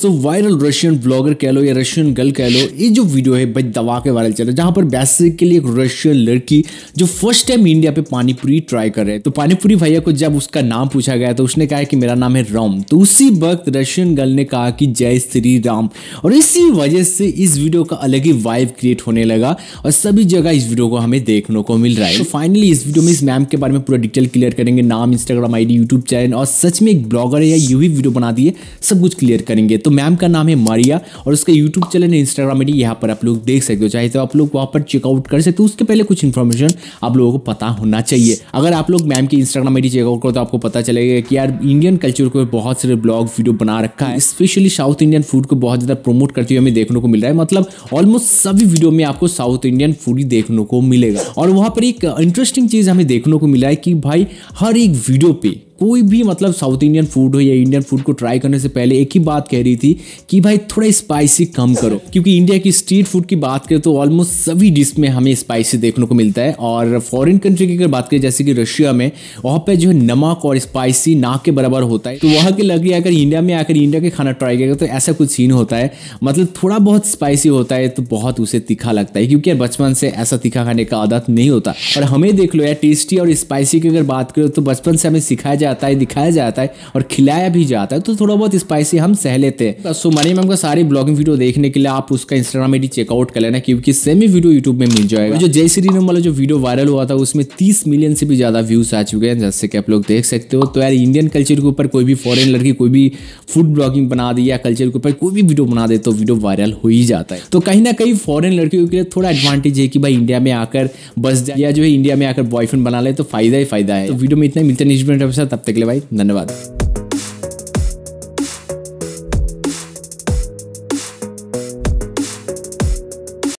so viral Russian blogger कह लो या Russian girl कह लो ये जो वीडियो है भाई दवा के वायरल चल रहा है जहाँ पर बेसिकली एक रशियन लड़की जो फर्स्ट टाइम इंडिया पे पानीपुरी ट्राई कर रहे हैं तो पानीपुरी भैया को जब उसका नाम पूछा गया तो उसने कहा कि मेरा नाम है राम तो उसी वक्त रशियन गर्ल ने कहा कि जय श्री राम और इसी वजह से इस वीडियो का अलग ही वाइब क्रिएट होने लगा और सभी जगह इस वीडियो को हमें देखने को मिल रहा है तो फाइनली इस वीडियो में इस मैम के बारे में पूरा डिटेल क्लियर करेंगे नाम इंस्टाग्राम आई डी चैनल और सच में एक ब्लॉगर है या यू ही वीडियो बना दिए सब कुछ क्लियर करेंगे तो तो मैम का नाम है मारिया और उसका यूट्यूब चैनल इंस्टाग्राम आईडी यहाँ पर आप लोग देख सकते हो चाहे तो आप लोग वहाँ पर चेकआउट कर सकते हो उसके पहले कुछ इन्फॉर्मेशन आप लोगों को पता होना चाहिए अगर आप लोग मैम की इंस्टाग्राम डी चेकआउट करो तो आपको पता चलेगा कि यार इंडियन कल्चर को बहुत सारे ब्लॉग वीडियो बना रखा है स्पेशली साउथ इंडियन फूड को बहुत ज़्यादा प्रमोट करते हुए हमें देखने को मिल रहा है मतलब ऑलमोस्ट सभी वीडियो में आपको साउथ इंडियन फूड ही देखने को मिलेगा और वहाँ पर एक इंटरेस्टिंग चीज़ हमें देखने को मिला है कि भाई हर एक वीडियो पे कोई भी मतलब साउथ इंडियन फूड हो या इंडियन फूड को ट्राई करने से पहले एक ही बात कह रही थी कि भाई थोड़ा स्पाइसी कम करो क्योंकि इंडिया की स्ट्रीट फूड की बात करें तो ऑलमोस्ट सभी डिश में हमें स्पाइसी देखने को मिलता है और फॉरेन कंट्री की अगर बात करें जैसे कि रशिया में वहाँ पर जो है नमक और स्पाइसी नाक के बराबर होता है तो वहाँ के लग रही अगर इंडिया में आकर इंडिया के खाना ट्राई करेगा तो ऐसा कुछ सीन होता है मतलब थोड़ा बहुत स्पाइसी होता है तो बहुत उसे तीखा लगता है क्योंकि यार बचपन से ऐसा तीखा खाने का आदत नहीं होता और हमें देख लो यार टेस्टी और स्पाइसी की अगर बात करें तो बचपन से हमें सिखाया जाए जाता है दिखाया जाता है और खिलाया भी जाता है तो थोड़ा बहुत स्पाइसी हम सह लेते हैं सो तो मनी मैम का सारी ब्लॉगिंग वीडियो देखने के लिए आप उसका इंस्टाग्राम आई चेकआउट कर लेना क्योंकि सेम ही वीडियो यूट्यूब में मिल जाएगा जो जय श्री राम वाला जो वीडियो वायरल हुआ था उसमें तीस मिलियन से भी ज़्यादा व्यूज़ आ चुके हैं जैसे कि आप लोग देख सकते हो तो यार इंडियन कल्चर के ऊपर कोई भी फॉरन लड़की कोई भी फूड ब्लॉगिंग बना दी या कल्चर के ऊपर कोई भी वीडियो बना दे तो वीडियो वायरल हो ही जाता है तो कहीं ना कहीं फॉरन लड़कियों के लिए थोड़ा एडवांटेज है कि भाई इंडिया में आकर बस जाए या जो है इंडिया में आकर बॉयफ्रेंड बना ले तो फायदा ही फायदा है तो वीडियो में इतना मिलते हैं तब तब तक के लिए भाई धन्यवाद